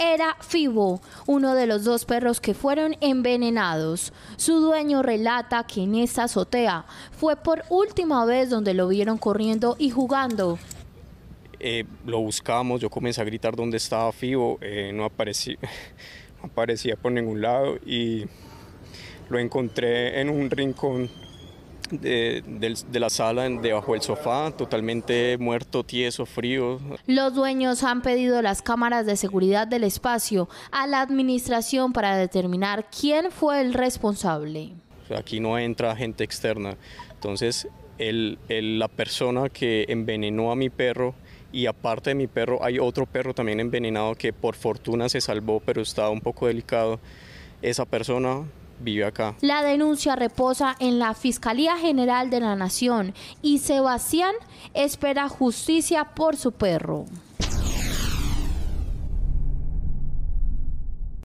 era Fibo, uno de los dos perros que fueron envenenados. Su dueño relata que en esa azotea fue por última vez donde lo vieron corriendo y jugando. Eh, lo buscamos, yo comencé a gritar dónde estaba Fibo, eh, no, aparecía, no aparecía por ningún lado y lo encontré en un rincón de, la sala debajo del sofá, totalmente muerto, tieso, frío. Los dueños han pedido las cámaras de seguridad del espacio a la administración para determinar quién fue el responsable. Aquí no entra gente externa, entonces el, el, la persona que envenenó a mi perro y aparte de mi perro hay otro perro también envenenado que por fortuna se salvó pero estaba un poco delicado. Esa persona vive acá. La denuncia reposa en la Fiscalía General de la Nación y Sebastián espera justicia por su perro.